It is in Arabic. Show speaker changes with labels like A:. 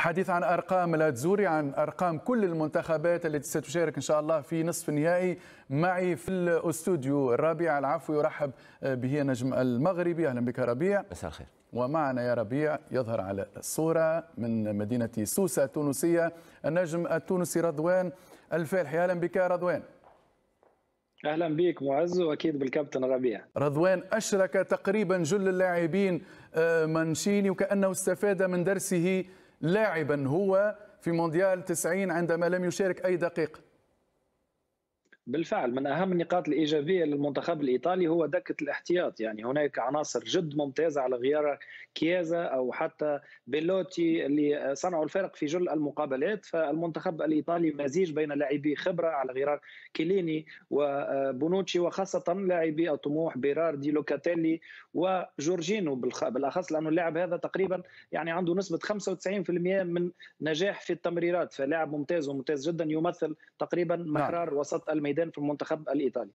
A: حديث عن ارقام لا تزوري عن ارقام كل المنتخبات التي ستشارك ان شاء الله في نصف النهائي معي في الاستوديو ربيع العفو يرحب به النجم المغربي اهلا بك ربيع مساء الخير ومعنا يا ربيع يظهر على الصوره من مدينه سوسه التونسيه النجم التونسي رضوان الفالحي اهلا بك يا رضوان
B: اهلا بك معز واكيد بالكابتن ربيع
A: رضوان اشرك تقريبا جل اللاعبين آه، منشيني وكانه استفاد من درسه لاعبا هو في مونديال 90 عندما لم يشارك أي دقيقة
B: بالفعل من اهم النقاط الايجابيه للمنتخب الايطالي هو دكه الاحتياط يعني هناك عناصر جد ممتازه على غيار كيازا او حتى بيلوتي اللي صنعوا الفارق في جل المقابلات فالمنتخب الايطالي مزيج بين لاعبي خبره على غرار كيليني وبونوتشي وخاصه لاعبي الطموح بيراردي لوكاتيلي وجورجينو بالاخص لانه اللاعب هذا تقريبا يعني عنده نسبه 95% من نجاح في التمريرات فلاعب ممتاز وممتاز جدا يمثل تقريبا محرار نعم. وسط الميدان في المنتخب الايطالي